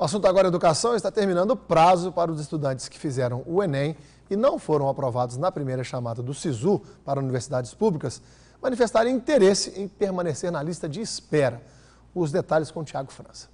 O assunto agora é educação. Está terminando o prazo para os estudantes que fizeram o Enem e não foram aprovados na primeira chamada do SISU para universidades públicas manifestarem interesse em permanecer na lista de espera. Os detalhes com o Tiago França.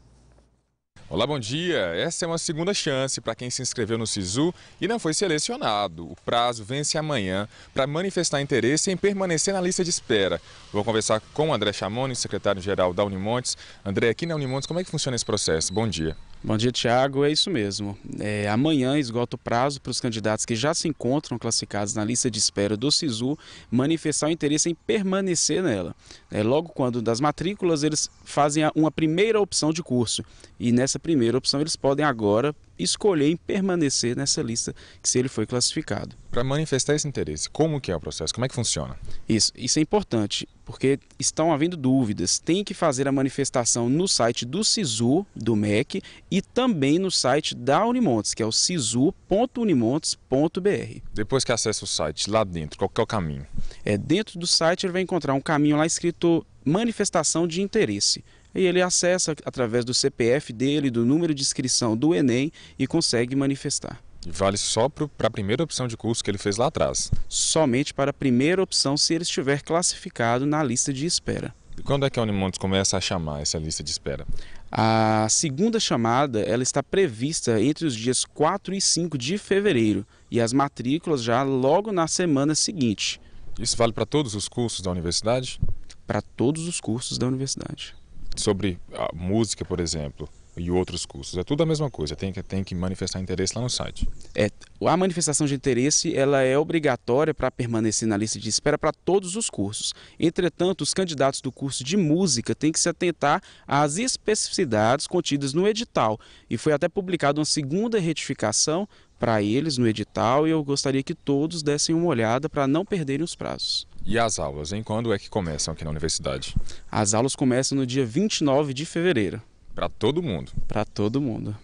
Olá, bom dia. Essa é uma segunda chance para quem se inscreveu no SISU e não foi selecionado. O prazo vence amanhã para manifestar interesse em permanecer na lista de espera. Vou conversar com o André Chamoni, secretário-geral da Unimontes. André, aqui na Unimontes, como é que funciona esse processo? Bom dia. Bom dia, Tiago. É isso mesmo. É, amanhã esgota o prazo para os candidatos que já se encontram classificados na lista de espera do SISU manifestar o interesse em permanecer nela. É, logo quando das matrículas, eles fazem uma primeira opção de curso. E nessa primeira opção, eles podem agora escolher em permanecer nessa lista se ele foi classificado. Para manifestar esse interesse, como que é o processo? Como é que funciona? Isso, isso é importante, porque estão havendo dúvidas. Tem que fazer a manifestação no site do SISU, do MEC, e também no site da Unimontes, que é o sisu.unimontes.br. Depois que acessa o site, lá dentro, qual que é o caminho? É, dentro do site ele vai encontrar um caminho lá escrito manifestação de interesse. E ele acessa através do CPF dele, do número de inscrição do Enem e consegue manifestar. Vale só para a primeira opção de curso que ele fez lá atrás? Somente para a primeira opção se ele estiver classificado na lista de espera. E quando é que a Unimontes começa a chamar essa lista de espera? A segunda chamada ela está prevista entre os dias 4 e 5 de fevereiro e as matrículas já logo na semana seguinte. Isso vale para todos os cursos da universidade? para todos os cursos da universidade. Sobre a música, por exemplo, e outros cursos. É tudo a mesma coisa, tem que, tem que manifestar interesse lá no site. É, a manifestação de interesse ela é obrigatória para permanecer na lista de espera para todos os cursos. Entretanto, os candidatos do curso de música têm que se atentar às especificidades contidas no edital. E foi até publicada uma segunda retificação para eles no edital e eu gostaria que todos dessem uma olhada para não perderem os prazos. E as aulas, em quando é que começam aqui na universidade? As aulas começam no dia 29 de fevereiro. Para todo mundo. Para todo mundo.